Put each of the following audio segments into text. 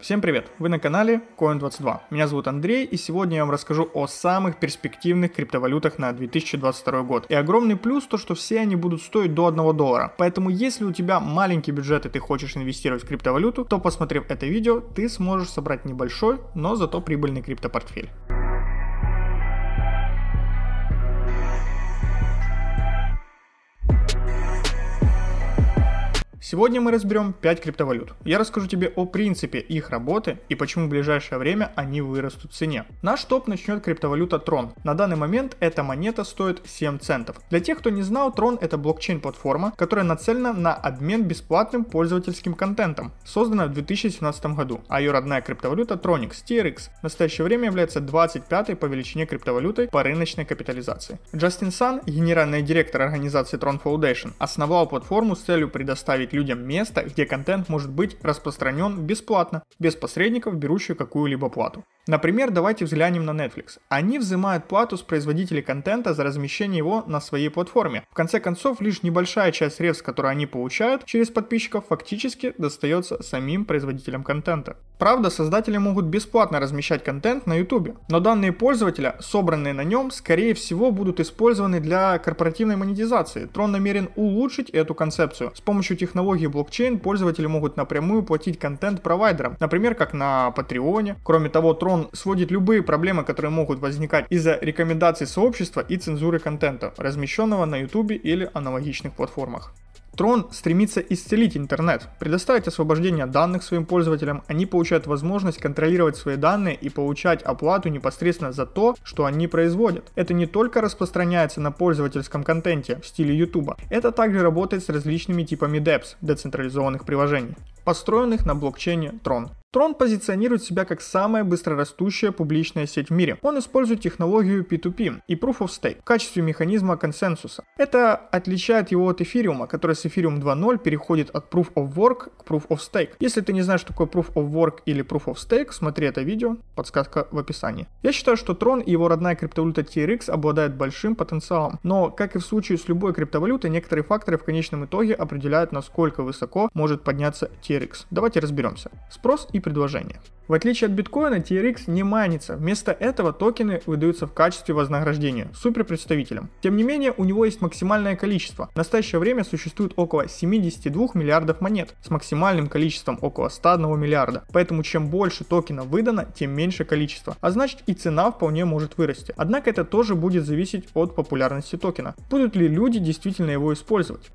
Всем привет! Вы на канале Coin22. Меня зовут Андрей и сегодня я вам расскажу о самых перспективных криптовалютах на 2022 год. И огромный плюс то, что все они будут стоить до 1 доллара. Поэтому если у тебя маленький бюджет и ты хочешь инвестировать в криптовалюту, то посмотрев это видео, ты сможешь собрать небольшой, но зато прибыльный криптопортфель. Сегодня мы разберем 5 криптовалют. Я расскажу тебе о принципе их работы и почему в ближайшее время они вырастут в цене. Наш топ начнет криптовалюта Tron. На данный момент эта монета стоит 7 центов. Для тех, кто не знал, Tron это блокчейн-платформа, которая нацелена на обмен бесплатным пользовательским контентом, созданная в 2017 году, а ее родная криптовалюта Tronix TRX в настоящее время является 25-й по величине криптовалютой по рыночной капитализации. Джастин Сан, генеральный директор организации Tron Foundation, основал платформу с целью предоставить людям людям место, где контент может быть распространен бесплатно, без посредников, берущих какую-либо плату. Например, давайте взглянем на Netflix. Они взимают плату с производителей контента за размещение его на своей платформе. В конце концов, лишь небольшая часть средств, которые они получают через подписчиков, фактически достается самим производителям контента. Правда, создатели могут бесплатно размещать контент на YouTube, но данные пользователя, собранные на нем, скорее всего будут использованы для корпоративной монетизации. Трон намерен улучшить эту концепцию с помощью технологий технологии блокчейн пользователи могут напрямую платить контент-провайдерам, например, как на Патреоне. Кроме того, Tron сводит любые проблемы, которые могут возникать из-за рекомендаций сообщества и цензуры контента, размещенного на YouTube или аналогичных платформах. Tron стремится исцелить интернет, предоставить освобождение данных своим пользователям, они получают возможность контролировать свои данные и получать оплату непосредственно за то, что они производят. Это не только распространяется на пользовательском контенте в стиле YouTube, это также работает с различными типами DEPS, децентрализованных приложений, построенных на блокчейне Tron. Tron позиционирует себя как самая быстрорастущая публичная сеть в мире. Он использует технологию P2P и Proof of Stake в качестве механизма консенсуса. Это отличает его от эфириума, который с эфириум 2.0 переходит от Proof of Work к Proof of Stake. Если ты не знаешь, что такое Proof of Work или Proof of Stake, смотри это видео, подсказка в описании. Я считаю, что Tron и его родная криптовалюта TRX обладают большим потенциалом, но, как и в случае с любой криптовалютой, некоторые факторы в конечном итоге определяют, насколько высоко может подняться TRX. Давайте разберемся. Спрос и предложения. В отличие от биткоина, TRX не майнится, вместо этого токены выдаются в качестве вознаграждения суперпредставителям. Тем не менее, у него есть максимальное количество. В настоящее время существует около 72 миллиардов монет с максимальным количеством около 101 миллиарда. Поэтому чем больше токенов выдано, тем меньше количество. А значит и цена вполне может вырасти. Однако это тоже будет зависеть от популярности токена. Будут ли люди действительно его использовать?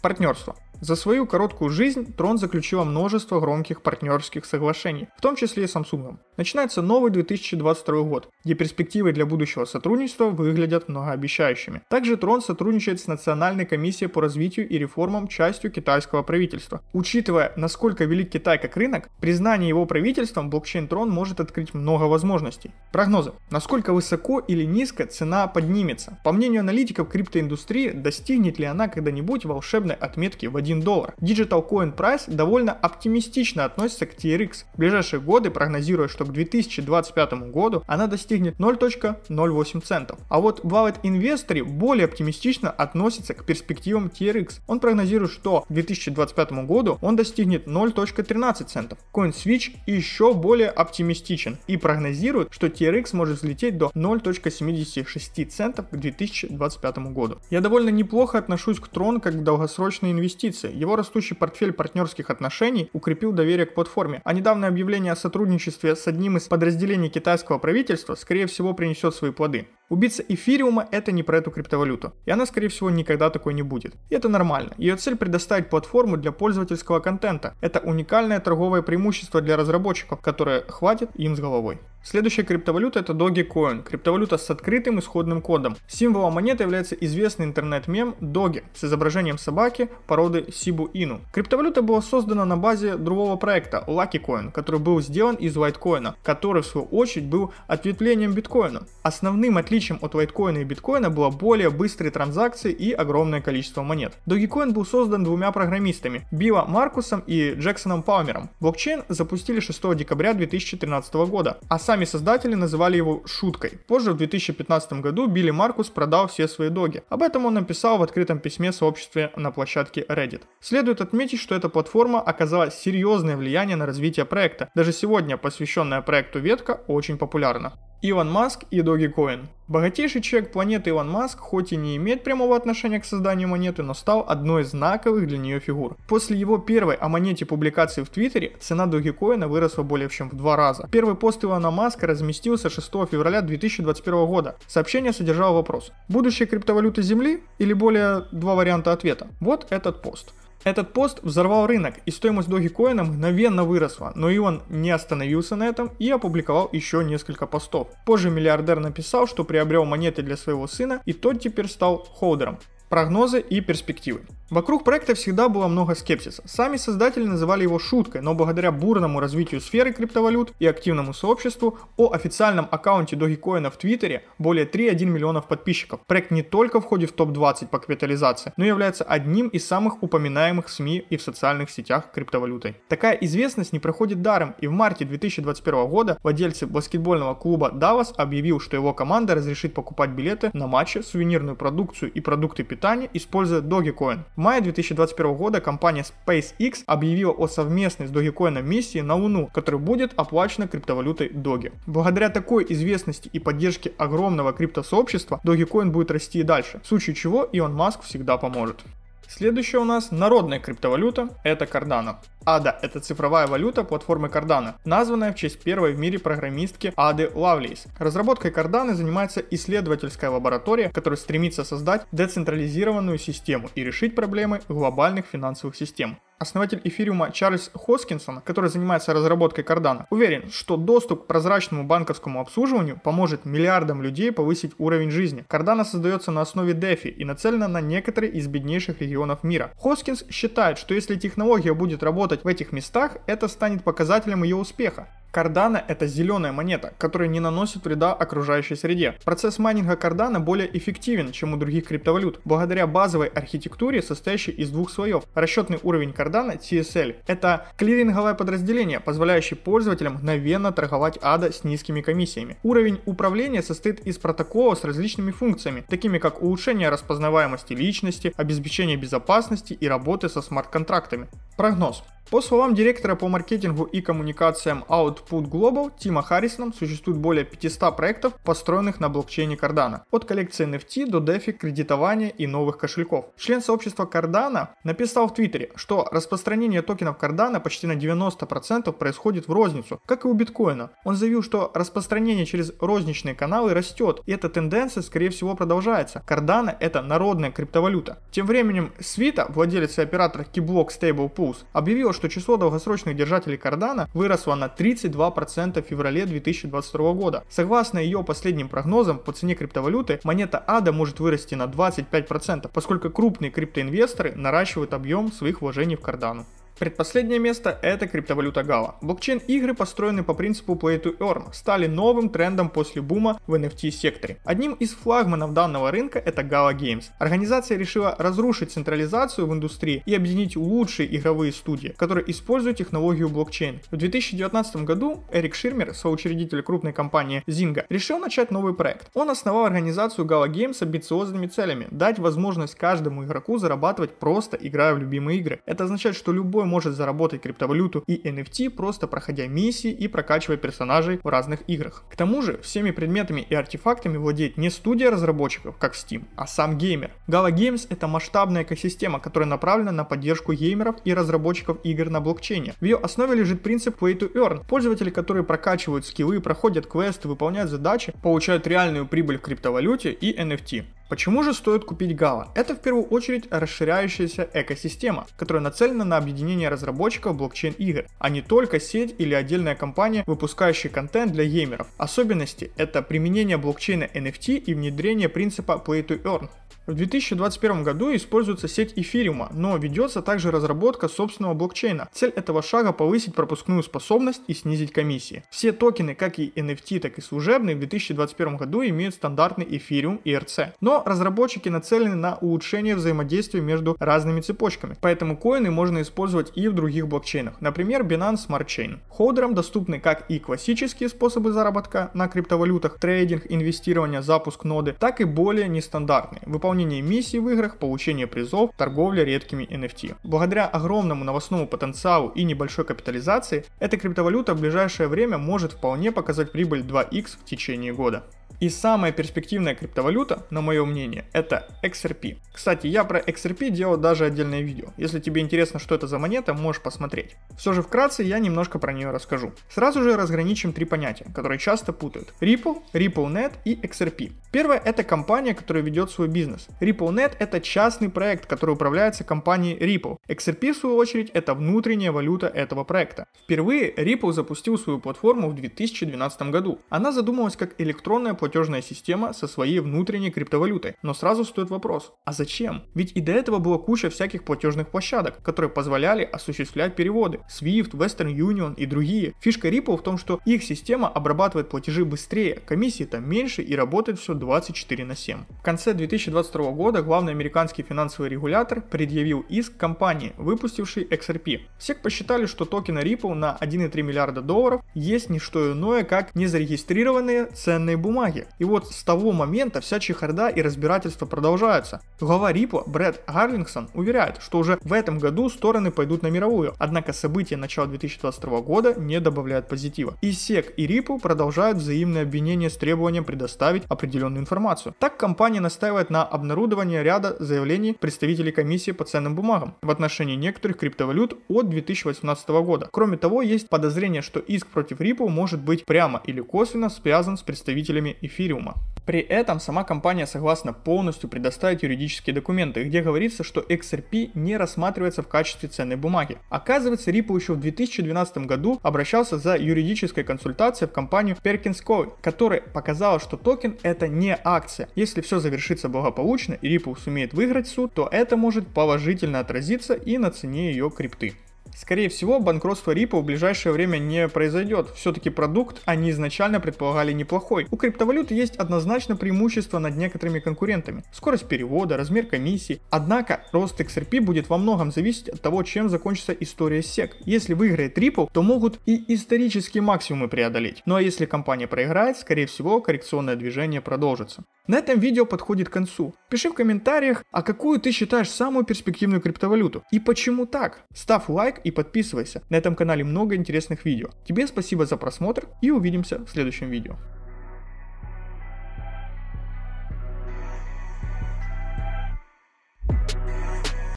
Партнерство. За свою короткую жизнь Трон заключила множество громких партнерских соглашений, в том числе и с Samsung. Начинается новый 2022 год, где перспективы для будущего сотрудничества выглядят многообещающими. Также Трон сотрудничает с Национальной комиссией по развитию и реформам частью китайского правительства. Учитывая, насколько велик Китай как рынок, признание его правительством блокчейн Трон может открыть много возможностей. Прогнозы. Насколько высоко или низко цена поднимется? По мнению аналитиков криптоиндустрии, достигнет ли она когда-нибудь волшебной отметки в 1 1 доллар. Digital Coin Price довольно оптимистично относится к TRX, в ближайшие годы прогнозируя, что к 2025 году она достигнет 0.08 центов. А вот Wallet Investor более оптимистично относится к перспективам TRX. Он прогнозирует, что к 2025 году он достигнет 0.13 центов. CoinSwitch еще более оптимистичен и прогнозирует, что TRX может взлететь до 0.76 центов к 2025 году. Я довольно неплохо отношусь к Tron как к долгосрочной инвестиции инвестиций. Его растущий портфель партнерских отношений укрепил доверие к платформе, а недавнее объявление о сотрудничестве с одним из подразделений китайского правительства, скорее всего, принесет свои плоды. Убийца эфириума это не про эту криптовалюту, и она скорее всего никогда такой не будет. И это нормально, ее цель предоставить платформу для пользовательского контента. Это уникальное торговое преимущество для разработчиков, которое хватит им с головой. Следующая криптовалюта это Dogecoin, криптовалюта с открытым исходным кодом. Символом монеты является известный интернет-мем Doge с изображением собаки породы Сибу Ину. Криптовалюта была создана на базе другого проекта Lucky Coin, который был сделан из Litecoin, который в свою очередь был ответвлением биткоина. Основным отличием Отличием от лайткоина и биткоина было более быстрые транзакции и огромное количество монет. Dogecoin был создан двумя программистами – Билла Маркусом и Джексоном Палмером. Блокчейн запустили 6 декабря 2013 года, а сами создатели называли его шуткой. Позже в 2015 году Билли Маркус продал все свои доги. Об этом он написал в открытом письме сообществе на площадке Reddit. Следует отметить, что эта платформа оказала серьезное влияние на развитие проекта. Даже сегодня посвященная проекту ветка очень популярна. Илон Маск и Доги Коин. Богатейший человек планеты Илон Маск хоть и не имеет прямого отношения к созданию монеты, но стал одной из знаковых для нее фигур. После его первой о монете публикации в Твиттере цена Доги Коина выросла более чем в два раза. Первый пост Илона Маска разместился 6 февраля 2021 года. Сообщение содержало вопрос «Будущее криптовалюты Земли?» или более два варианта ответа. Вот этот пост. Этот пост взорвал рынок, и стоимость Dogecoin мгновенно выросла, но и он не остановился на этом и опубликовал еще несколько постов. Позже миллиардер написал, что приобрел монеты для своего сына, и тот теперь стал холдером. Прогнозы и перспективы. Вокруг проекта всегда было много скепсиса. Сами создатели называли его шуткой, но благодаря бурному развитию сферы криптовалют и активному сообществу о официальном аккаунте Dogecoin в Твиттере более 3,1 миллионов подписчиков. Проект не только входит в топ-20 по капитализации, но является одним из самых упоминаемых в СМИ и в социальных сетях криптовалютой. Такая известность не проходит даром, и в марте 2021 года владельцы баскетбольного клуба Давос объявил, что его команда разрешит покупать билеты на матчи, сувенирную продукцию и продукты питания, используя Dogecoin мае 2021 года компания SpaceX объявила о совместной с Dogecoin миссии на Луну, которая будет оплачена криптовалютой Doge. Благодаря такой известности и поддержке огромного криптосообщества Dogecoin будет расти и дальше, в случае чего Илон Маск всегда поможет. Следующая у нас народная криптовалюта – это Cardano. ADA а, – это цифровая валюта платформы Cardano, названная в честь первой в мире программистки Ады Лавлейс. Разработкой Cardano занимается исследовательская лаборатория, которая стремится создать децентрализированную систему и решить проблемы глобальных финансовых систем. Основатель эфириума Чарльз Хоскинсон, который занимается разработкой Кардана, уверен, что доступ к прозрачному банковскому обслуживанию поможет миллиардам людей повысить уровень жизни. Кардана создается на основе DeFi и нацелена на некоторые из беднейших регионов мира. Хоскинс считает, что если технология будет работать работать в этих местах, это станет показателем ее успеха. Кардана – это зеленая монета, которая не наносит вреда окружающей среде. Процесс майнинга Кардана более эффективен, чем у других криптовалют, благодаря базовой архитектуре, состоящей из двух слоев. Расчетный уровень Кардана TSL – это клиринговое подразделение, позволяющее пользователям мгновенно торговать ADA с низкими комиссиями. Уровень управления состоит из протокола с различными функциями, такими как улучшение распознаваемости личности, обеспечение безопасности и работы со смарт-контрактами. Прогноз. По словам директора по маркетингу и коммуникациям Output Global Тима Харрисона, существует более 500 проектов, построенных на блокчейне Cardano. От коллекции NFT до DeFi, кредитования и новых кошельков. Член сообщества Cardano написал в Твиттере, что распространение токенов Cardano почти на 90% происходит в розницу, как и у биткоина. Он заявил, что распространение через розничные каналы растет, и эта тенденция, скорее всего, продолжается. Cardano – это народная криптовалюта. Тем временем Свита, владелец и оператор Keyblock Stable Pools, объявил, что число долгосрочных держателей кардана выросло на 32% в феврале 2022 года. Согласно ее последним прогнозам, по цене криптовалюты монета ADA может вырасти на 25%, поскольку крупные криптоинвесторы наращивают объем своих вложений в кардану. Предпоследнее место – это криптовалюта Гала. Блокчейн-игры, построены по принципу Play to Earn, стали новым трендом после бума в NFT-секторе. Одним из флагманов данного рынка – это Gala Games. Организация решила разрушить централизацию в индустрии и объединить лучшие игровые студии, которые используют технологию блокчейн. В 2019 году Эрик Ширмер, соучредитель крупной компании Zynga, решил начать новый проект. Он основал организацию Gala Games с амбициозными целями – дать возможность каждому игроку зарабатывать просто играя в любимые игры. Это означает, что любой может заработать криптовалюту и NFT, просто проходя миссии и прокачивая персонажей в разных играх. К тому же, всеми предметами и артефактами владеет не студия разработчиков, как Steam, а сам геймер. Gala Games это масштабная экосистема, которая направлена на поддержку геймеров и разработчиков игр на блокчейне. В ее основе лежит принцип Play to Earn. Пользователи, которые прокачивают скиллы, проходят квесты, выполняют задачи, получают реальную прибыль в криптовалюте и NFT. Почему же стоит купить Gala? Это в первую очередь расширяющаяся экосистема, которая нацелена на объединение разработчиков блокчейн-игр, а не только сеть или отдельная компания, выпускающая контент для геймеров. Особенности – это применение блокчейна NFT и внедрение принципа Play to Earn. В 2021 году используется сеть эфириума, но ведется также разработка собственного блокчейна. Цель этого шага повысить пропускную способность и снизить комиссии. Все токены, как и NFT, так и служебные, в 2021 году имеют стандартный эфириум и РЦ. Но разработчики нацелены на улучшение взаимодействия между разными цепочками, поэтому коины можно использовать и в других блокчейнах, например Binance Smart Chain. Холдерам доступны как и классические способы заработка на криптовалютах, трейдинг, инвестирование, запуск ноды, так и более нестандартные, выполнение миссий в играх, получение призов, торговля редкими NFT. Благодаря огромному новостному потенциалу и небольшой капитализации, эта криптовалюта в ближайшее время может вполне показать прибыль 2x в течение года. И самая перспективная криптовалюта, на мое мнение, это XRP. Кстати, я про XRP делал даже отдельное видео. Если тебе интересно, что это за монета, можешь посмотреть. Все же вкратце я немножко про нее расскажу. Сразу же разграничим три понятия, которые часто путают. Ripple, Ripple Net и XRP. Первое – это компания, которая ведет свой бизнес. RippleNet – это частный проект, который управляется компанией Ripple. XRP, в свою очередь, это внутренняя валюта этого проекта. Впервые Ripple запустил свою платформу в 2012 году. Она задумалась как электронная платежная система со своей внутренней криптовалютой. Но сразу стоит вопрос, а зачем? Ведь и до этого была куча всяких платежных площадок, которые позволяли осуществлять переводы. Swift, Western Union и другие. Фишка Ripple в том, что их система обрабатывает платежи быстрее, комиссии там меньше и работает все 24 на 7. В конце 2022 года главный американский финансовый регулятор предъявил иск компании, выпустившей XRP. Все посчитали, что токены Ripple на 1,3 миллиарда долларов есть не что иное, как незарегистрированные ценные бумаги. И вот с того момента вся чехарда и разбирательство продолжаются. Глава Ripple Брэд Гарлингсон уверяет, что уже в этом году стороны пойдут на мировую, однако события начала 2022 года не добавляют позитива. И SEC и Ripple продолжают взаимные обвинения с требованием предоставить определенные определенную информацию. Так компания настаивает на обнародовании ряда заявлений представителей комиссии по ценным бумагам в отношении некоторых криптовалют от 2018 года. Кроме того, есть подозрение, что иск против Ripple может быть прямо или косвенно связан с представителями эфириума. При этом сама компания согласна полностью предоставить юридические документы, где говорится, что XRP не рассматривается в качестве ценной бумаги. Оказывается, Ripple еще в 2012 году обращался за юридической консультацией в компанию Perkins Co., которая показала, что токен это не не акция. Если все завершится благополучно и Ripple сумеет выиграть суд, то это может положительно отразиться и на цене ее крипты. Скорее всего, банкротство Ripple в ближайшее время не произойдет. Все-таки продукт они изначально предполагали неплохой. У криптовалюты есть однозначно преимущество над некоторыми конкурентами. Скорость перевода, размер комиссии. Однако, рост XRP будет во многом зависеть от того, чем закончится история SEC. Если выиграет Ripple, то могут и исторические максимумы преодолеть. Ну а если компания проиграет, скорее всего, коррекционное движение продолжится. На этом видео подходит к концу. Пиши в комментариях, а какую ты считаешь самую перспективную криптовалюту и почему так. Ставь лайк и и подписывайся. На этом канале много интересных видео. Тебе спасибо за просмотр и увидимся в следующем видео.